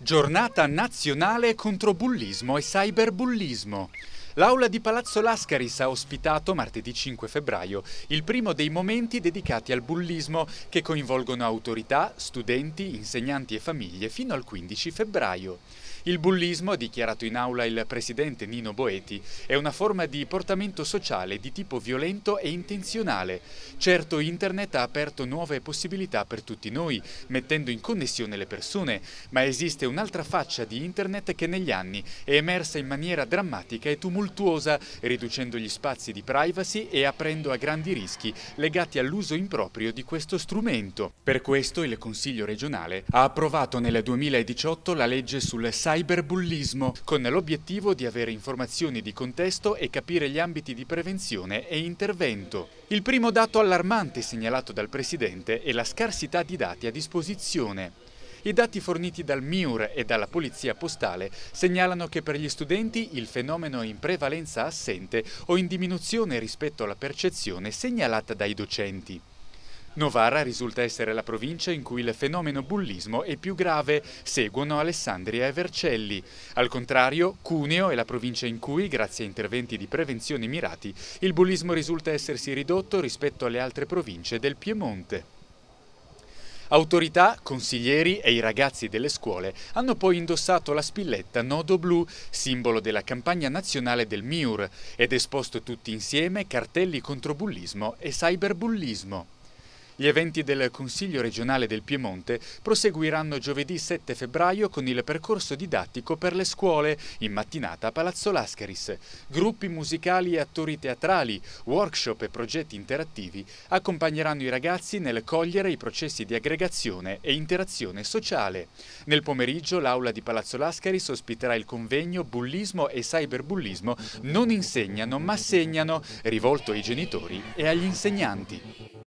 Giornata nazionale contro bullismo e cyberbullismo. L'aula di Palazzo Lascaris ha ospitato martedì 5 febbraio il primo dei momenti dedicati al bullismo che coinvolgono autorità, studenti, insegnanti e famiglie fino al 15 febbraio. Il bullismo, ha dichiarato in aula il presidente Nino Boeti, è una forma di portamento sociale di tipo violento e intenzionale. Certo, Internet ha aperto nuove possibilità per tutti noi, mettendo in connessione le persone, ma esiste un'altra faccia di Internet che negli anni è emersa in maniera drammatica e tumultuosa, riducendo gli spazi di privacy e aprendo a grandi rischi legati all'uso improprio di questo strumento. Per questo il Consiglio regionale ha approvato nel 2018 la legge sul cyber cyberbullismo, con l'obiettivo di avere informazioni di contesto e capire gli ambiti di prevenzione e intervento. Il primo dato allarmante segnalato dal Presidente è la scarsità di dati a disposizione. I dati forniti dal MIUR e dalla Polizia Postale segnalano che per gli studenti il fenomeno è in prevalenza assente o in diminuzione rispetto alla percezione segnalata dai docenti. Novara risulta essere la provincia in cui il fenomeno bullismo è più grave, seguono Alessandria e Vercelli. Al contrario, Cuneo è la provincia in cui, grazie a interventi di prevenzione mirati, il bullismo risulta essersi ridotto rispetto alle altre province del Piemonte. Autorità, consiglieri e i ragazzi delle scuole hanno poi indossato la spilletta Nodo Blu, simbolo della campagna nazionale del MIUR, ed esposto tutti insieme cartelli contro bullismo e cyberbullismo. Gli eventi del Consiglio regionale del Piemonte proseguiranno giovedì 7 febbraio con il percorso didattico per le scuole, in mattinata a Palazzo Lascaris. Gruppi musicali e attori teatrali, workshop e progetti interattivi accompagneranno i ragazzi nel cogliere i processi di aggregazione e interazione sociale. Nel pomeriggio l'aula di Palazzo Lascaris ospiterà il convegno Bullismo e cyberbullismo non insegnano ma segnano, rivolto ai genitori e agli insegnanti.